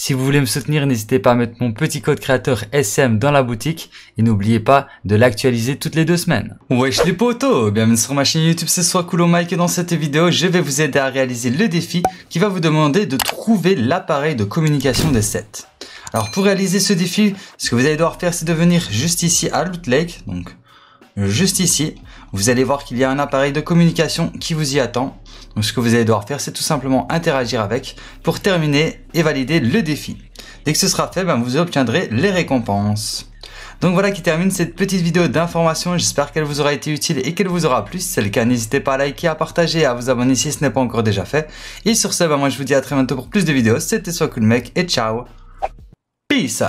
Si vous voulez me soutenir, n'hésitez pas à mettre mon petit code créateur SM dans la boutique et n'oubliez pas de l'actualiser toutes les deux semaines. Wesh les potos Bienvenue sur ma chaîne YouTube, c'est soit Cool Mike et dans cette vidéo, je vais vous aider à réaliser le défi qui va vous demander de trouver l'appareil de communication des sets. Alors pour réaliser ce défi, ce que vous allez devoir faire, c'est de venir juste ici à Loot Lake, donc juste ici, vous allez voir qu'il y a un appareil de communication qui vous y attend. Donc ce que vous allez devoir faire, c'est tout simplement interagir avec pour terminer et valider le défi. Dès que ce sera fait, ben, vous obtiendrez les récompenses. Donc voilà qui termine cette petite vidéo d'information. J'espère qu'elle vous aura été utile et qu'elle vous aura plu. Si c'est le cas, n'hésitez pas à liker, à partager à vous abonner si ce n'est pas encore déjà fait. Et sur ce, ben, moi je vous dis à très bientôt pour plus de vidéos. C'était Soit Cool et ciao. Peace